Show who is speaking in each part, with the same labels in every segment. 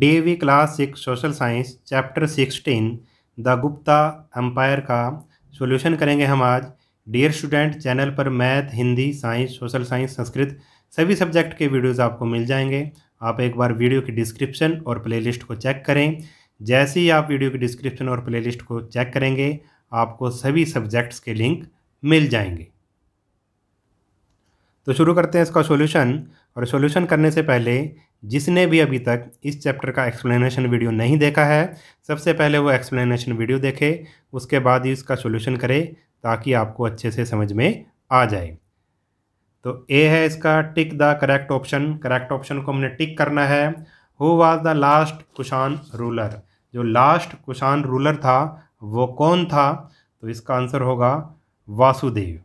Speaker 1: D V class six social science chapter sixteen the Gupta empire का solution करेंगे हम आज डियर स्टूडेंट चैनल पर math Hindi science social science Sanskrit सभी सब्जेक्ट के वीडियोस आपको मिल जाएंगे आप एक बार वीडियो की डिस्क्रिप्शन और प्लेलिस्ट को चेक करें जैसे ही आप वीडियो की डिस्क्रिप्शन और प्ले को चेक करेंगे आपको सभी सब्जेक्ट्स के लिंक मिल जाएंगे तो शुरू करते हैं इसका सॉल्यूशन और सॉल्यूशन करने से पहले जिसने भी अभी तक इस चैप्टर का एक्सप्लेनेशन वीडियो नहीं देखा है सबसे पहले वो एक्सप्लेनेशन वीडियो देखे उसके बाद ही उसका सोल्यूशन करे ताकि आपको अच्छे से समझ में आ जाए तो ए है इसका tick the correct option correct option को हमने टिक करना है who was the last Kushan ruler जो लास्ट कुशान रूलर था वो कौन था तो इसका आंसर होगा वासुदेव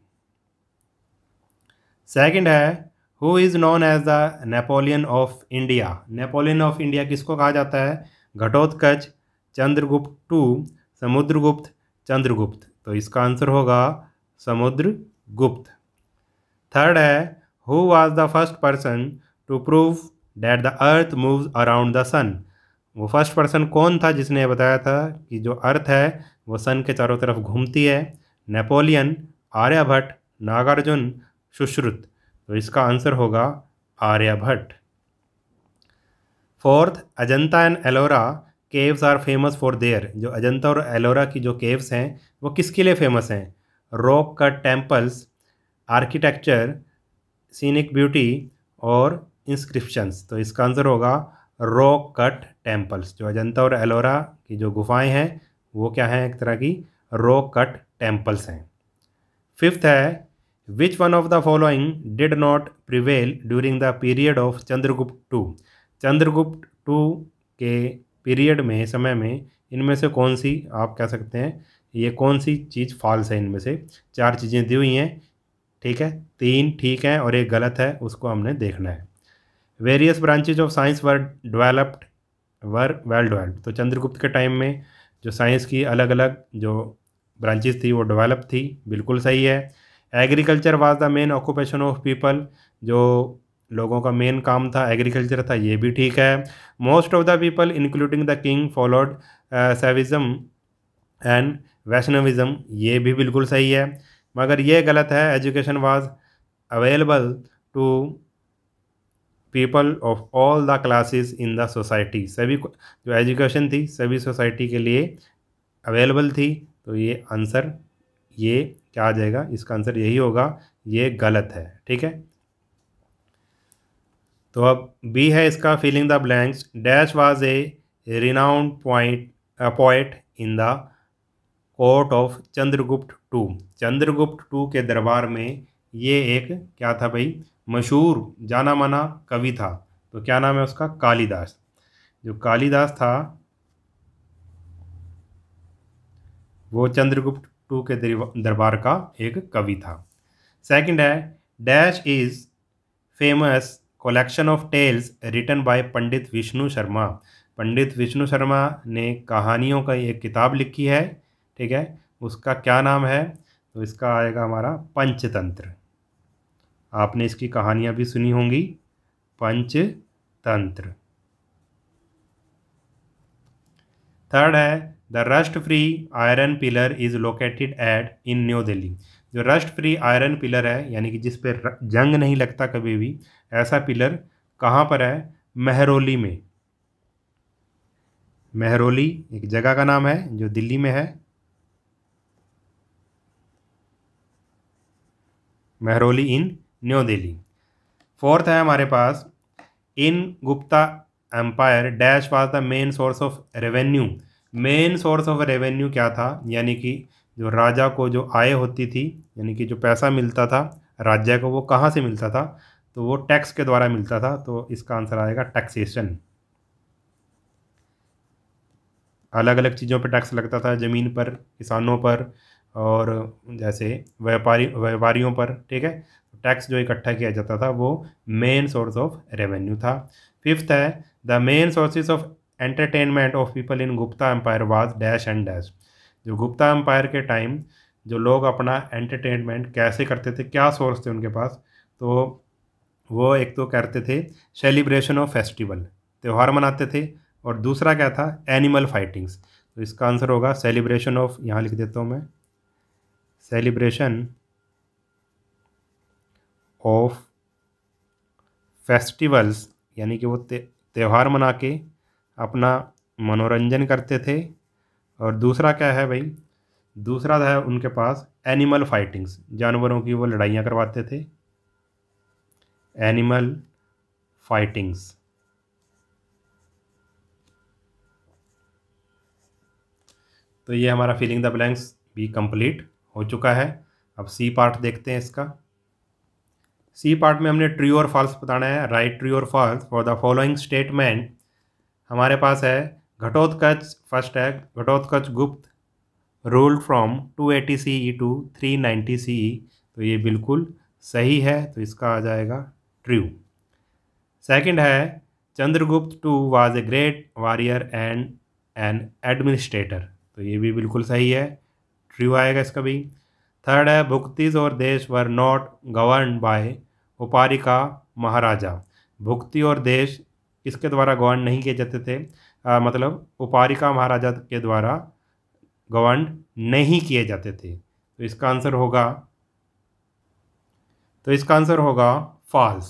Speaker 1: सेकंड है who is known as the Napoleon of India Napoleon of India किसको कहा जाता है घटोत्कच चंद्रगुप्त टू समुद्रगुप्त चंद्रगुप्त तो इसका आंसर होगा समुद्रगुप्त थर्ड है who was the first person to prove that the earth move around the sun वो फर्स्ट पर्सन कौन था जिसने बताया था कि जो अर्थ है वो सन के चारों तरफ घूमती है नेपोलियन आर्यभट्ट नागार्जुन सुश्रुत तो इसका आंसर होगा Aryabhata fourth Ajanta and Ellora caves are famous for their जो अजंता और एलोरा की जो केव्स हैं वो किसके लिए फेमस हैं rock cut temples architecture scenic beauty और इंस्क्रिप्शंस तो इसका आंसर होगा रॉक कट टेम्पल्स जो अजंता और एलोरा की जो गुफाएं हैं वो क्या हैं एक तरह की रॉक कट टेम्पल्स हैं फिफ्थ है which one of the following did not prevail during the period of Chandragupta two Chandragupta two के पीरियड में समय में इनमें से कौन सी आप कह सकते हैं ये कौन सी चीज़ फॉल्स है इनमें से चार चीज़ें दी हुई हैं ठीक है तीन ठीक है और एक गलत है उसको हमने देखना है various branches of science were developed were well developed तो चंद्रगुप्त के टाइम में जो साइंस की अलग अलग जो ब्रांचेज थी वो डेवलप थी बिल्कुल सही है agriculture was the main occupation of people जो लोगों का मेन काम था एग्रीकल्चर था ये भी ठीक है most of the people including the king followed Shaivism and Vaishnavism ये भी बिल्कुल सही है मगर ये गलत है education was available to people of all the classes in the society सभी जो एजुकेशन थी सभी सोसाइटी के लिए अवेलेबल थी तो ये आंसर ये क्या आ जाएगा इसका आंसर यही होगा ये गलत है ठीक है तो अब बी है इसका filling the blanks dash was a renowned poet appointed in the court of Chandragupta two Chandragupta two के दरबार में ये एक क्या था भाई मशहूर जाना माना कवि था तो क्या नाम है उसका कालिदास जो कालिदास था वो चंद्रगुप्त टू के दरबार का एक कवि था सेकंड है dash is famous collection of tales written by Pandit Vishnu Sharma Pandit Vishnu Sharma ने कहानियों का एक किताब लिखी है ठीक है उसका क्या नाम है तो इसका आएगा हमारा पंचतंत्र आपने इसकी कहानियाँ भी सुनी होंगी पंचतंत्र थर्ड है the rust free iron pillar is located at in New Delhi जो रस्ट फ्री आयरन पिलर है यानी कि जिस जंग नहीं लगता कभी भी ऐसा पिलर कहाँ पर है मेहरोली में मेहरोली एक जगह का नाम है जो दिल्ली में है मेहरोली इन न्यू दिल्ली फोर्थ है हमारे पास in Gupta empire dash was the main source of revenue main source of revenue क्या था यानी कि जो राजा को जो आय होती थी यानी कि जो पैसा मिलता था राज्य को वो कहाँ से मिलता था तो वो टैक्स के द्वारा मिलता था तो इसका आंसर आएगा टैक्सेशन अलग अलग चीज़ों पर टैक्स लगता था ज़मीन पर किसानों पर और जैसे व्यापारी व्यापारियों पर ठीक है टैक्स तो जो इकट्ठा किया जाता था वो मेन सोर्स ऑफ रेवेन्यू था फिफ्थ है the main sources of entertainment of people in Gupta empire was dash and dash जो गुप्ता एम्पायर के टाइम जो लोग अपना एंटरटेनमेंट कैसे करते थे क्या सोर्स थे उनके पास तो वो एक तो करते थे सेलिब्रेशन ऑफ फेस्टिवल त्यौहार मनाते थे और दूसरा क्या था एनिमल फाइटिंग्स तो इसका आंसर होगा सेलिब्रेशन ऑफ यहाँ लिख देता हूँ मैं सेलिब्रेशन ऑफ फेस्टिवल्स यानी कि वो त्यौहार मना के अपना मनोरंजन करते थे और दूसरा क्या है भाई दूसरा था उनके पास एनिमल फाइटिंग्स जानवरों की वो लड़ाइयाँ करवाते थे एनिमल फाइटिंग्स तो ये हमारा फीलिंग द ब्लैंक्स भी कंप्लीट हो चुका है अब सी पार्ट देखते हैं इसका सी पार्ट में हमने ट्री और फॉल्स बताना है राइट ट्रू और false for the following statement हमारे पास है घटोत्कच फर्स्ट है Ghatotkacha Gupta ruled from 280 eighty C E to three ninety C E तो ये बिल्कुल सही है तो इसका आ जाएगा ट्रू सेकंड है Chandragupta two was a great warrior and an administrator तो ये भी बिल्कुल सही है ट्रू आएगा इसका भी थर्ड है भुक्तिज और देश were not govern by Uparika Maharaja भुक्ति और देश किसके द्वारा गवर्न नहीं किए जाते थे आ, मतलब उपारिका महाराजा के द्वारा गवर्न नहीं किए जाते थे तो इसका आंसर होगा तो इसका आंसर होगा फॉल्स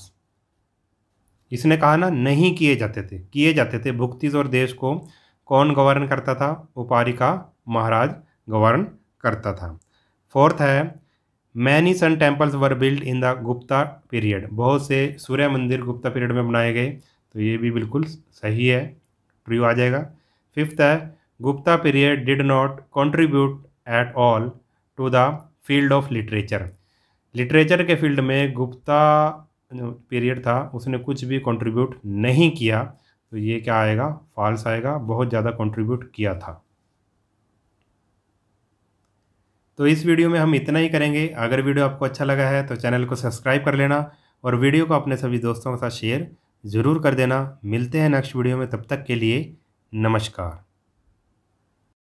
Speaker 1: इसने कहा ना नहीं किए जाते थे किए जाते थे भुक्तिज और देश को कौन गवर्न करता था उपारिका महाराज गवर्न करता था फोर्थ है many sun temples were build in the Gupta period बहुत से सूर्य मंदिर गुप्ता पीरियड में बनाए गए तो ये भी बिल्कुल सही है ट्रू आ जाएगा फिफ्थ है Gupta period did not contribute at all to the field of literature literature के फील्ड में गुप्ता पीरियड था उसने कुछ भी कंट्रीब्यूट नहीं किया तो ये क्या आएगा फॉल्स आएगा बहुत ज़्यादा कंट्रीब्यूट किया था तो इस वीडियो में हम इतना ही करेंगे अगर वीडियो आपको अच्छा लगा है तो चैनल को सब्सक्राइब कर लेना और वीडियो को अपने सभी दोस्तों के साथ शेयर ज़रूर कर देना मिलते हैं नेक्स्ट वीडियो में तब तक के लिए नमस्कार